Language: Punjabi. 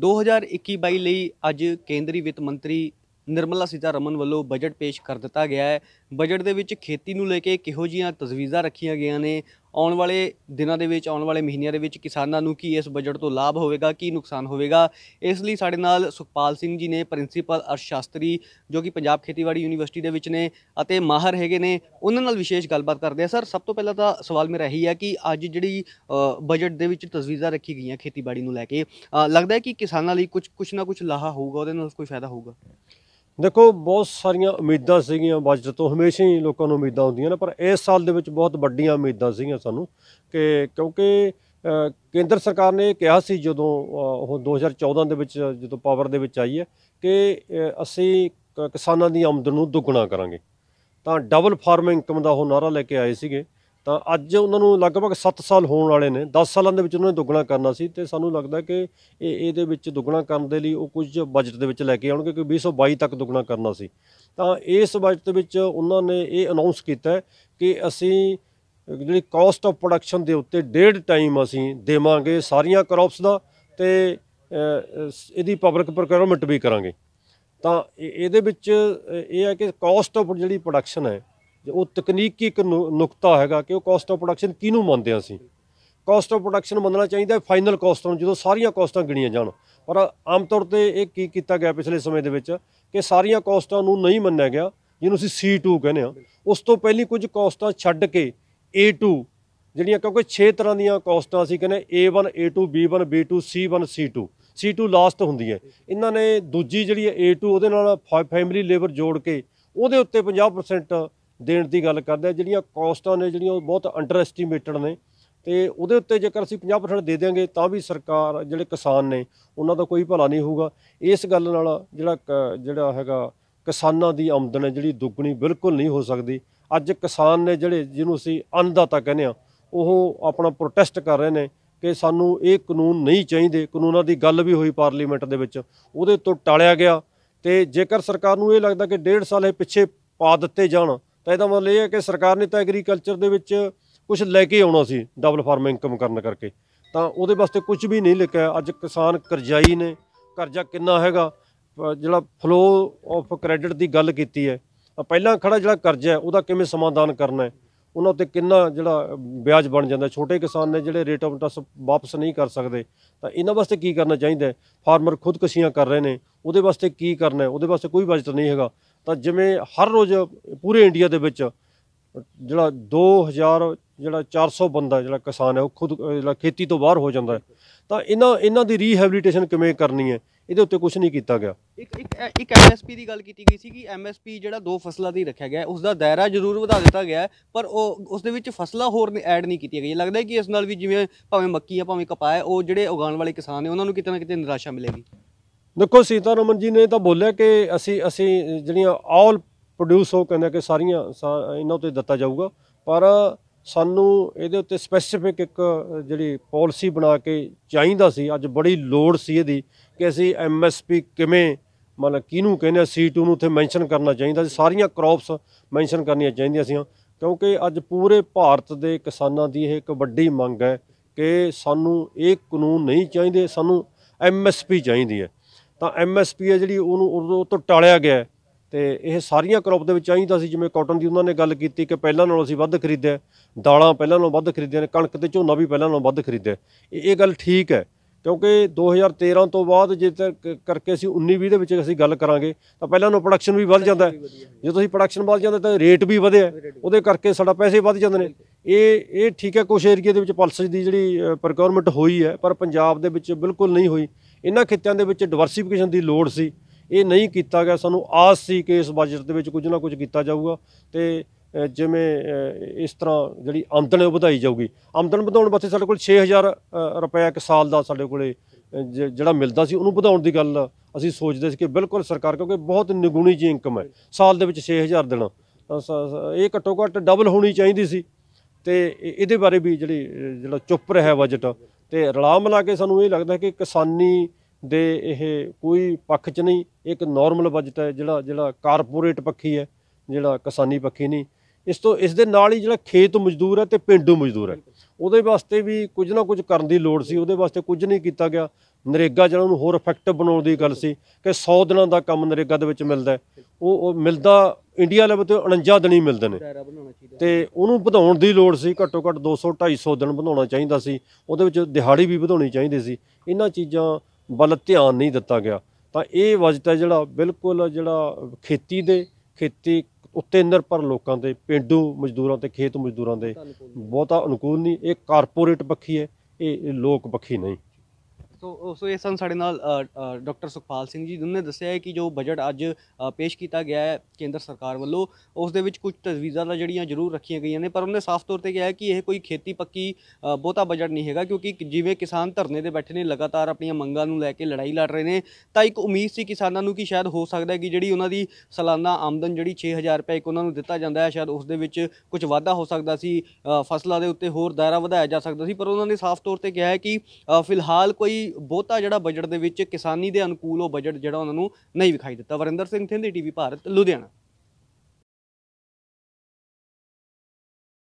2021-22 ਲਈ ਅੱਜ ਕੇਂਦਰੀ ਵਿੱਤ ਮੰਤਰੀ ਨਿਰਮਲਾ ਸੀਤਾਰਮਨ ਵੱਲੋਂ ਬਜਟ ਪੇਸ਼ ਕਰ ਦਿੱਤਾ ਗਿਆ ਹੈ ਬਜਟ ਦੇ ਵਿੱਚ ਖੇਤੀ ਨੂੰ ਲੈ ਕੇ ਕਿਹੋ ਜੀਆਂ ਤਜਵੀਜ਼ਾਂ ਰੱਖੀਆਂ ਗਈਆਂ ਨੇ ਆਉਣ ਵਾਲੇ ਦਿਨਾਂ ਦੇ ਵਿੱਚ ਆਉਣ ਵਾਲੇ ਮਹੀਨਿਆਂ ਦੇ ਵਿੱਚ ਕਿਸਾਨਾਂ ਨੂੰ ਕੀ ਇਸ ਬਜਟ ਤੋਂ ਲਾਭ ਹੋਵੇਗਾ ਕੀ ਨੁਕਸਾਨ ਹੋਵੇਗਾ ਇਸ ਲਈ ਸਾਡੇ ਨਾਲ ਸੁਖਪਾਲ ਸਿੰਘ ਜੀ ਨੇ ਪ੍ਰਿੰਸੀਪਲ ਅਰਸ਼ਾਸਤਰੀ ਜੋ ਕਿ ਪੰਜਾਬ ਖੇਤੀਬਾੜੀ ਯੂਨੀਵਰਸਿਟੀ ਦੇ ਵਿੱਚ ਨੇ ਅਤੇ ਮਾਹਰ ਹੈਗੇ ਨੇ ਉਹਨਾਂ ਨਾਲ ਵਿਸ਼ੇਸ਼ ਗੱਲਬਾਤ ਕਰਦੇ ਆ ਸਰ ਸਭ ਤੋਂ ਪਹਿਲਾਂ ਤਾਂ ਸਵਾਲ ਮੇਰਾ ਇਹੀ ਹੈ ਕਿ ਅੱਜ ਜਿਹੜੀ ਬਜਟ ਦੇ ਵਿੱਚ ਤਜਵੀਜ਼ਾਂ ਰੱਖੀ ਗਈਆਂ ਖੇਤੀਬਾੜੀ ਨੂੰ ਲੈ ਕੇ ਲੱਗਦਾ ਹੈ ਕਿ ਕਿਸਾਨਾਂ ਲਈ ਕੁਝ ਕੁਝ ਨਾ ਕੁਝ ਲਾਹਾ ਹੋਊਗਾ ਉਹਦੇ ਨਾਲ ਕੋਈ ਫਾਇਦਾ ਹੋਊਗਾ ਦੇਖੋ ਬਹੁਤ ਸਾਰੀਆਂ ਉਮੀਦਾਂ ਸੀਗੀਆਂ ਬਜਟ ਤੋਂ ਹਮੇਸ਼ਾ ਹੀ ਲੋਕਾਂ ਨੂੰ ਉਮੀਦਾਂ ਹੁੰਦੀਆਂ ਨੇ ਪਰ ਇਸ ਸਾਲ ਦੇ ਵਿੱਚ ਬਹੁਤ ਵੱਡੀਆਂ ਉਮੀਦਾਂ ਸੀਗੀਆਂ ਸਾਨੂੰ ਕਿ ਕਿਉਂਕਿ ਕੇਂਦਰ ਸਰਕਾਰ ਨੇ ਕਿਹਾ ਸੀ ਜਦੋਂ ਉਹ 2014 ਦੇ ਵਿੱਚ ਜਦੋਂ ਪਾਵਰ ਦੇ ਵਿੱਚ ਆਈ ਹੈ ਕਿ ਅਸੀਂ ਕਿਸਾਨਾਂ ਦੀ ਆਮਦਨ ਨੂੰ ਦੁੱਗਣਾ ਕਰਾਂਗੇ ਤਾਂ ਡਬਲ ਫਾਰਮਿੰਗ ਇਨਕਮ ਦਾ ਉਹ ਨਾਰਾ ਲੈ ਕੇ ਆਏ ਸੀਗੇ ਤਾਂ ਅੱਜ ਉਹਨਾਂ ਨੂੰ ਲਗਭਗ 7 ਸਾਲ ਹੋਣ ਵਾਲੇ ਨੇ 10 ਸਾਲਾਂ ਦੇ ਵਿੱਚ ਉਹਨਾਂ ਨੇ ਦੁੱਗਣਾ ਕਰਨਾ ਸੀ ਤੇ ਸਾਨੂੰ ਲੱਗਦਾ ਕਿ ਇਹ ਇਹਦੇ ਵਿੱਚ ਦੁੱਗਣਾ ਕਰਨ ਦੇ ਲਈ ਉਹ ਕੁਝ ਬਜਟ ਦੇ ਵਿੱਚ ਲੈ ਕੇ ਆਉਣਗੇ ਕਿਉਂਕਿ 2022 ਤੱਕ ਦੁੱਗਣਾ ਕਰਨਾ ਸੀ ਤਾਂ ਇਸ ਬਜਟ ਦੇ ਵਿੱਚ ਉਹਨਾਂ ਨੇ ਇਹ ਅਨਾਉਂਸ ਕੀਤਾ ਕਿ ਅਸੀਂ ਜਿਹੜੀ ਕਾਸਟ ਆਫ ਪ੍ਰੋਡਕਸ਼ਨ ਦੇ ਉੱਤੇ ਡੇਢ ਟਾਈਮ ਅਸੀਂ ਦੇਵਾਂਗੇ ਸਾਰੀਆਂ ਕ੍ਰੌਪਸ ਦਾ ਤੇ ਇਹਦੀ ਪਬਲਿਕ ਪ੍ਰੋਕਰਮੈਂਟ ਵੀ ਕਰਾਂਗੇ ਤਾਂ ਇਹਦੇ ਵਿੱਚ ਇਹ ਹੈ ਕਿ ਕਾਸਟ ਆਫ ਜਿਹੜੀ ਪ੍ਰੋਡਕਸ਼ਨ ਹੈ ਜੇ ਉਹ ਤਕਨੀਕੀ ਇੱਕ ਨੁਕਤਾ ਹੈਗਾ ਕਿ ਉਹ ਕਾਸਟ ਆਫ ਪ੍ਰੋਡਕਸ਼ਨ ਕਿਹਨੂੰ ਮੰਨਦੇ ਆ ਸੀ ਕਾਸਟ ਆਫ ਪ੍ਰੋਡਕਸ਼ਨ ਮੰਨਣਾ ਚਾਹੀਦਾ ਫਾਈਨਲ ਕਾਸਟ ਨੂੰ ਜਦੋਂ ਸਾਰੀਆਂ ਕਾਸਟਾਂ ਗਿਣੀਆਂ ਜਾਣ ਪਰ ਆਮ ਤੌਰ ਤੇ ਇਹ ਕੀ ਕੀਤਾ ਗਿਆ ਪਿਛਲੇ ਸਮੇਂ ਦੇ ਵਿੱਚ ਕਿ ਸਾਰੀਆਂ ਕਾਸਟਾਂ ਨੂੰ ਨਹੀਂ ਮੰਨਿਆ ਗਿਆ ਜਿਹਨੂੰ ਅਸੀਂ C2 ਕਹਿੰਦੇ ਆ ਉਸ ਤੋਂ ਪਹਿਲੀ ਕੁਝ ਕਾਸਟਾਂ ਛੱਡ ਕੇ A2 ਜਿਹੜੀਆਂ ਕਿਉਂਕਿ 6 ਤਰ੍ਹਾਂ ਦੀਆਂ ਕਾਸਟਾਂ ਸੀ ਕਹਿੰਦੇ A1 A2 B1 B2 C1 C2 C2 last ਹੁੰਦੀ ਹੈ ਇਹਨਾਂ ਨੇ ਦੂਜੀ ਜਿਹੜੀ A2 ਉਹਦੇ ਨਾਲ ਫੈਮਿਲੀ ਲੇਬਰ ਜੋੜ ਕੇ ਉਹਦੇ ਉੱਤੇ 50% ਦੇਣ ਦੀ ਗੱਲ ਕਰਦੇ ਆ ਜਿਹੜੀਆਂ ਕੋਸਟਾਂ ਨੇ ਜਿਹੜੀਆਂ ਉਹ ਬਹੁਤ ਅੰਡਰ ਐਸਟੀਮੇਟਡ ਨੇ ਤੇ ਉਹਦੇ ਉੱਤੇ ਜੇਕਰ ਅਸੀਂ 50% ਦੇ ਦੇਵਾਂਗੇ ਤਾਂ ਵੀ ਸਰਕਾਰ ਜਿਹੜੇ ਕਿਸਾਨ ਨੇ ਉਹਨਾਂ ਦਾ ਕੋਈ ਭਲਾ ਨਹੀਂ ਹੋਊਗਾ ਇਸ ਗੱਲ ਨਾਲ ਜਿਹੜਾ ਜਿਹੜਾ ਹੈਗਾ ਕਿਸਾਨਾਂ ਦੀ ਆਮਦਨ ਹੈ ਜਿਹੜੀ ਦੁੱਗਣੀ ਬਿਲਕੁਲ ਨਹੀਂ ਹੋ ਸਕਦੀ ਅੱਜ ਕਿਸਾਨ ਨੇ ਜਿਹੜੇ ਜਿਹਨੂੰ ਅਸੀਂ ਅੰਨਦਾਤਾ ਕਹਿੰਦੇ ਆ ਉਹ ਆਪਣਾ ਪ੍ਰੋਟੈਸਟ ਕਰ ਰਹੇ ਨੇ ਕਿ ਸਾਨੂੰ ਇਹ ਕਾਨੂੰਨ ਨਹੀਂ ਚਾਹੀਦੇ ਕਾਨੂੰਨਾਂ ਦੀ ਗੱਲ ਵੀ ਹੋਈ ਪਾਰਲੀਮੈਂਟ ਦੇ ਵਿੱਚ ਉਹਦੇ ਤੋਂ ਟਾਲਿਆ ਗਿਆ ਤੇ ਜੇਕਰ ਸਰਕਾਰ ਨੂੰ ਇਹ ਲੱਗਦਾ ਕਿ 1.5 ਸਾਲੇ ਪਿੱਛੇ ਪਾ ਦਿੱਤੇ ਜਾਣ ਤਾਂ ਇਹਦਾ ਮਤਲਬ ਇਹ ਹੈ ਕਿ ਸਰਕਾਰ ਨੇ ਤਾਂ ਐਗਰੀਕਲਚਰ ਦੇ ਵਿੱਚ ਕੁਝ ਲੈ ਕੇ ਆਉਣਾ ਸੀ ਡਬਲ ਫਾਰਮ ਇਨਕਮ ਕਰਨ ਕਰਕੇ ਤਾਂ ਉਹਦੇ ਵਾਸਤੇ ਕੁਝ ਵੀ ਨਹੀਂ ਲਿਖਿਆ ਅੱਜ ਕਿਸਾਨ ਕਰਜ਼ਾਈ ਨੇ ਕਰਜ਼ਾ ਕਿੰਨਾ ਹੈਗਾ ਜਿਹੜਾ ਫਲੋ ਆਫ ਕ੍ਰੈਡਿਟ ਦੀ ਗੱਲ ਕੀਤੀ ਹੈ ਪਹਿਲਾਂ ਖੜਾ ਜਿਹੜਾ ਕਰਜ਼ਾ ਹੈ ਉਹਦਾ ਕਿਵੇਂ ਸਮਾਧਾਨ ਕਰਨਾ ਹੈ ਉਹਨਾਂ ਉੱਤੇ ਕਿੰਨਾ ਜਿਹੜਾ ਵਿਆਜ ਬਣ ਜਾਂਦਾ ਛੋਟੇ ਕਿਸਾਨ ਨੇ ਜਿਹੜੇ ਰੇਟ ਆਫ ਇੰਟਰਸਟ ਵਾਪਸ ਨਹੀਂ ਕਰ ਸਕਦੇ ਤਾਂ ਇਹਨਾਂ ਵਾਸਤੇ ਕੀ ਕਰਨਾ ਚਾਹੀਦਾ ਫਾਰਮਰ ਖੁਦਕਸ਼ੀਆਂ ਕਰ ਰਹੇ ਨੇ ਉਹਦੇ ਵਾਸਤੇ ਕੀ ਕਰਨਾ ਉਹਦੇ ਵਾਸਤੇ ਕੋਈ ਬਜਟ ਨਹੀਂ ਹੈਗਾ ਤਾਂ ਜਿਵੇਂ ਹਰ ਰੋਜ਼ ਪੂਰੇ ਇੰਡੀਆ ਦੇ ਵਿੱਚ ਜਿਹੜਾ 2000 ਜਿਹੜਾ 400 ਬੰਦਾ ਜਿਹੜਾ ਕਿਸਾਨ ਹੈ ਉਹ ਖੁਦ ਜਿਹੜਾ ਖੇਤੀ ਤੋਂ ਬਾਹਰ ਹੋ ਜਾਂਦਾ ਹੈ ਤਾਂ ਇਹਨਾਂ ਇਹਨਾਂ ਦੀ ਰੀਹੈਬਿਲਿਟੇਸ਼ਨ ਕਿਵੇਂ ਕਰਨੀ ਹੈ ਇਹਦੇ ਉੱਤੇ ਕੁਝ ਨਹੀਂ ਕੀਤਾ ਗਿਆ ਇੱਕ ਇੱਕ ਇੱਕ ਐਮਐਸਪੀ ਦੀ ਗੱਲ ਕੀਤੀ ਗਈ ਸੀ ਕਿ ਐਮਐਸਪੀ ਜਿਹੜਾ ਦੋ ਫਸਲਾਂ ਦੀ ਰੱਖਿਆ ਗਿਆ ਉਸ ਦਾ ਦਾਇਰਾ ਜ਼ਰੂਰ ਵਧਾ ਦਿੱਤਾ ਗਿਆ ਪਰ ਉਹ ਉਸ ਦੇ ਵਿੱਚ ਫਸਲਾਂ ਹੋਰ ਐਡ ਨਹੀਂ ਕੀਤੀ ਗਈ ਲੱਗਦਾ ਹੈ ਕਿ ਇਸ ਨਾਲ ਵੀ ਜਿਵੇਂ ਭਾਵੇਂ ਮੱਕੀ ਆ ਭਾਵੇਂ ਕਪਾਹ ਉਹ ਜਿਹੜੇ ਉਗਾਉਣ ਵਾਲੇ ਕਿਸਾਨ ਨੇ ਉਹਨਾਂ ਨੂੰ ਕਿਤੇ ਨਾ ਕਿਤੇ ਨਿਰਾਸ਼ਾ ਮਿਲੇਗੀ ਦੇਖੋ ਸੀਤਾ ਰਮਨ ਜੀ ਨੇ ਤਾਂ ਬੋਲਿਆ ਕਿ ਅਸੀਂ ਅਸੀਂ ਜਿਹੜੀਆਂ ਆਲ ਪ੍ਰੋਡਿਊਸ ਹੋ ਕਹਿੰਦੇ ਕਿ ਸਾਰੀਆਂ ਇਹਨਾਂ ਉਤੇ ਦਿੱਤਾ ਜਾਊਗਾ ਪਰ ਸਾਨੂੰ ਇਹਦੇ ਉੱਤੇ ਸਪੈਸੀਫਿਕ ਇੱਕ ਜਿਹੜੀ ਪਾਲਿਸੀ ਬਣਾ ਕੇ ਚਾਹੀਦਾ ਸੀ ਅੱਜ ਬੜੀ ਲੋੜ ਸੀ ਇਹਦੀ ਕਿ ਅਸੀਂ ਐਮਐਸਪੀ ਕਿਵੇਂ ਮਤਲਬ ਕਿਹਨੂੰ ਕਹਿੰਦੇ ਸੀ ਟੂ ਨੂੰ ਉੱਥੇ ਮੈਂਸ਼ਨ ਕਰਨਾ ਚਾਹੀਦਾ ਸੀ ਸਾਰੀਆਂ ਕ੍ਰੌਪਸ ਮੈਂਸ਼ਨ ਕਰਨੀਆਂ ਚਾਹੀਦੀਆਂ ਸੀ ਕਿਉਂਕਿ ਅੱਜ ਪੂਰੇ ਭਾਰਤ ਦੇ ਕਿਸਾਨਾਂ ਦੀ ਇਹ ਇੱਕ ਵੱਡੀ ਮੰਗ ਹੈ ਕਿ ਸਾਨੂੰ ਇਹ ਕਾਨੂੰਨ ਨਹੀਂ ਚਾਹੀਦੇ ਸਾਨੂੰ ਐਮਐਸਪੀ ਚਾਹੀਦੀ ਹੈ ਤਾਂ ਐਮਐਸਪੀ ਹੈ ਜਿਹੜੀ ਉਹਨੂੰ ਉਦੋਂ ਤੋਂ ਟਾਲਿਆ ਗਿਆ ਤੇ ਇਹ ਸਾਰੀਆਂ ਕ੍ਰੌਪ ਦੇ ਵਿੱਚ ਚਾਹੀਦਾ ਸੀ ਜਿਵੇਂ ਕਾਟਨ ਦੀ ਉਹਨਾਂ ਨੇ ਗੱਲ ਕੀਤੀ ਕਿ ਪਹਿਲਾਂ ਨਾਲੋਂ ਅਸੀਂ ਵੱਧ ਖਰੀਦਿਆ ਦਾਲਾਂ ਪਹਿਲਾਂ ਨਾਲੋਂ ਵੱਧ ਖਰੀਦਿਆ ਨੇ ਕਣਕ ਤੇ ਝੋਨਾ ਵੀ ਪਹਿਲਾਂ ਨਾਲੋਂ ਵੱਧ ਖਰੀਦਿਆ ਇਹ ਗੱਲ ਠੀਕ ਹੈ ਕਿਉਂਕਿ 2013 ਤੋਂ ਬਾਅਦ ਜੇ ਕਰਕੇ ਅਸੀਂ 19-20 ਦੇ ਵਿੱਚ ਅਸੀਂ ਗੱਲ ਕਰਾਂਗੇ ਤਾਂ ਪਹਿਲਾਂ ਨਾਲੋਂ ਪ੍ਰੋਡਕਸ਼ਨ ਵੀ ਵੱਧ ਜਾਂਦਾ ਜੇ ਤੁਸੀਂ ਪ੍ਰੋਡਕਸ਼ਨ ਵੱਧ ਜਾਂਦਾ ਤਾਂ ਰੇਟ ਵੀ ਵਧਿਆ ਉਹਦੇ ਕਰਕੇ ਸਾਡਾ ਪੈਸੇ ਵੱਧ ਜਾਂਦੇ ਨੇ ਇਹ ਇਹ ਠੀਕ ਹੈ ਕੁਝ ਏਰੀਆ ਦੇ ਵਿੱਚ ਪਲਸਜ ਦੀ ਜਿਹੜੀ ਪ੍ਰੋਕਿਊਰਮੈਂਟ ਹੋਈ ਹੈ ਪਰ ਪੰਜਾਬ ਦੇ ਵਿੱਚ ਬਿਲਕੁਲ ਨਹੀਂ ਹੋਈ ਇਹਨਾਂ ਖੇਤਿਆਂ ਦੇ ਵਿੱਚ ਡਿਵਰਸੀਫਿਕੇਸ਼ਨ ਦੀ ਲੋੜ ਸੀ ਇਹ ਨਹੀਂ ਕੀਤਾ ਗਿਆ ਸਾਨੂੰ ਆਸ ਸੀ ਕਿ ਇਸ ਬਜਟ ਦੇ ਵਿੱਚ ਕੁਝ ਨਾ ਕੁਝ ਕੀਤਾ ਜਾਊਗਾ ਤੇ ਜਿਵੇਂ ਇਸ ਤਰ੍ਹਾਂ ਜਿਹੜੀ ਆਮਦਨ ਉਹ ਵਧਾਈ ਜਾਊਗੀ ਆਮਦਨ ਵਧਾਉਣ ਵਾਸਤੇ ਸਾਡੇ ਕੋਲ 6000 ਰੁਪਏ ਇੱਕ ਸਾਲ ਦਾ ਸਾਡੇ ਕੋਲੇ ਜਿਹੜਾ ਮਿਲਦਾ ਸੀ ਉਹਨੂੰ ਵਧਾਉਣ ਦੀ ਗੱਲ ਅਸੀਂ ਸੋਚਦੇ ਸੀ ਕਿ ਬਿਲਕੁਲ ਸਰਕਾਰ ਕਿਉਂਕਿ ਬਹੁਤ ਨਿਗੂਣੀ ਜੀ ਇਨਕਮ ਹੈ ਸਾਲ ਦੇ ਵਿੱਚ 6000 ਦੇਣਾ ਇਹ ਘੱਟੋ ਘੱਟ ਡਬਲ ਹੋਣੀ ਚਾਹੀਦੀ ਸੀ ਤੇ ਇਹਦੇ ਬਾਰੇ ਵੀ ਜਿਹੜੀ ਜਿਹੜਾ ਚੁੱਪ ਰਿਹਾ ਬਜਟ ਤੇ ਰਲਾ ਮਿਲਾ ਕੇ ਸਾਨੂੰ ਇਹ ਲੱਗਦਾ ਕਿ ਕਿਸਾਨੀ ਦੇ ਇਹ ਕੋਈ ਪੱਖ 'ਚ ਨਹੀਂ ਇੱਕ ਨਾਰਮਲ ਬਜਟ ਹੈ ਜਿਹੜਾ ਜਿਹੜਾ ਕਾਰਪੋਰੇਟ ਪੱਖੀ ਹੈ ਜਿਹੜਾ ਕਿਸਾਨੀ ਪੱਖੀ ਨਹੀਂ ਇਸ ਤੋਂ ਇਸ ਦੇ ਨਾਲ ਹੀ ਜਿਹੜਾ ਖੇਤ ਮਜ਼ਦੂਰ ਹੈ ਤੇ ਪਿੰਡੂ ਮਜ਼ਦੂਰ ਹੈ ਉਹਦੇ ਵਾਸਤੇ ਵੀ ਕੁਝ ਨਾ ਕੁਝ ਕਰਨ ਦੀ ਲੋੜ ਸੀ ਉਹਦੇ ਵਾਸਤੇ ਕੁਝ ਨਹੀਂ ਕੀਤਾ ਗਿਆ ਨਰੇਗਾ ਜਿਹੜਾ ਉਹਨੂੰ ਹੋਰ ਇਫੈਕਟਿਵ ਬਣਾਉਣ ਦੀ ਗੱਲ ਸੀ ਕਿ 100 ਦਿਨਾਂ ਦਾ ਕੰਮ ਨਰੇਗਾ ਦੇ ਵਿੱਚ ਮਿਲਦਾ ਉਹ ਉਹ ਮਿਲਦਾ ਇੰਡੀਆ ਲੈਵਲ ਤੇ 49 ਦਿਨ ਹੀ ਮਿਲਦੇ ਨੇ ਤੇ ਉਹਨੂੰ ਵਧਾਉਣ ਦੀ ਲੋੜ ਸੀ ਘੱਟੋ ਘੱਟ 200 250 ਦਿਨ ਵਧਾਉਣਾ ਚਾਹੀਦਾ ਸੀ ਉਹਦੇ ਵਿੱਚ ਦਿਹਾੜੀ ਵੀ ਵਧਾਉਣੀ ਚਾਹੀਦੀ ਸੀ ਇਹਨਾਂ ਚੀਜ਼ਾਂ ਵੱਲ ਧਿਆਨ ਨਹੀਂ ਦਿੱਤਾ ਗਿਆ ਤਾਂ ਇਹ ਵਜਤਾ ਜਿਹੜਾ ਬਿਲਕੁਲ ਜਿਹੜਾ ਖੇਤੀ ਦੇ ਖੇਤੀ ਉੱਤੇ ਨਿਰਭਰ ਲੋਕਾਂ ਤੇ ਪਿੰਡੂ ਮਜ਼ਦੂਰਾਂ ਤੇ ਖੇਤ ਮਜ਼ਦੂਰਾਂ ਦੇ ਬਹੁਤਾ ਅਨੁਕੂਲ ਨਹੀਂ ਇਹ ਕਾਰਪੋਰੇਟ ਪੱਖੀ ਹੈ ਇਹ ਲੋਕ ਪੱਖੀ ਨਹੀਂ ਸੋ ਸੋ ਇਹ ਸਨ ਸਾਡੇ ਨਾਲ ਡਾਕਟਰ ਸੁਖਪਾਲ ਸਿੰਘ ਜੀ ਜਿਨ੍ਹਾਂ ਨੇ ਦੱਸਿਆ ਕਿ ਜੋ ਬਜਟ ਅੱਜ ਪੇਸ਼ ਕੀਤਾ ਗਿਆ ਹੈ ਕੇਂਦਰ ਸਰਕਾਰ ਵੱਲੋਂ ਉਸ ਦੇ ਵਿੱਚ ਕੁਝ ਤਜਵੀਜ਼ਾਂ ਦਾ ਜਿਹੜੀਆਂ ਜ਼ਰੂਰ ਰੱਖੀਆਂ ਗਈਆਂ ਨੇ ਪਰ ਉਹਨੇ ਸਾਫ਼ ਤੌਰ ਤੇ ਕਿਹਾ ਹੈ ਕਿ ਇਹ ਕੋਈ ਖੇਤੀ ਪੱਕੀ ਬਹੁਤਾ ਬਜਟ ਨਹੀਂ ਹੈਗਾ ਕਿਉਂਕਿ ਜਿਵੇਂ ਕਿਸਾਨ ਧਰਨੇ ਦੇ ਬੈਠੇ ਨੇ ਲਗਾਤਾਰ ਆਪਣੀਆਂ ਮੰਗਾਂ ਨੂੰ ਲੈ ਕੇ ਲੜਾਈ ਲੜ ਰਹੇ ਨੇ ਤਾਂ ਇੱਕ ਉਮੀਦ ਸੀ ਕਿਸਾਨਾਂ ਨੂੰ ਕਿ ਸ਼ਾਇਦ ਹੋ ਸਕਦਾ ਹੈ ਕਿ ਜਿਹੜੀ ਉਹਨਾਂ ਦੀ ਸਾਲਾਨਾ ਆਮਦਨ ਜਿਹੜੀ 6000 ਰੁਪਏ ਇੱਕ ਉਹਨਾਂ ਨੂੰ ਦਿੱਤਾ ਜਾਂਦਾ ਹੈ ਸ਼ਾਇਦ ਉਸ ਦੇ ਵਿੱਚ ਕੁਝ ਵਾਧਾ ਹੋ ਸਕਦਾ ਸੀ ਫਸਲਾਂ ਦੇ ਉੱਤੇ ਹੋਰ ਦਾਇਰਾ ਵਧਾਇਆ ਜਾ ਸਕਦਾ ਸੀ ਪਰ ਉਹਨਾਂ ਨੇ ਸਾਫ਼ ਤੌਰ ਤੇ ਕਿਹਾ ਹੈ ਕਿ ਫਿਲਹਾਲ ਕੋਈ ਬਹੁਤਾ ਜਿਹੜਾ ਬਜਟ ਦੇ ਵਿੱਚ ਕਿਸਾਨੀ ਦੇ ਅਨੁਕੂਲ ਉਹ ਬਜਟ ਜਿਹੜਾ ਉਹਨਾਂ ਨੂੰ ਨਹੀਂ ਵਿਖਾਈ ਦਿੱਤਾ ਵਰਿੰਦਰ ਸਿੰਘ ਥਿੰਦੀ ਟੀਵੀ ਭਾਰਤ ਲੁਧਿਆਣਾ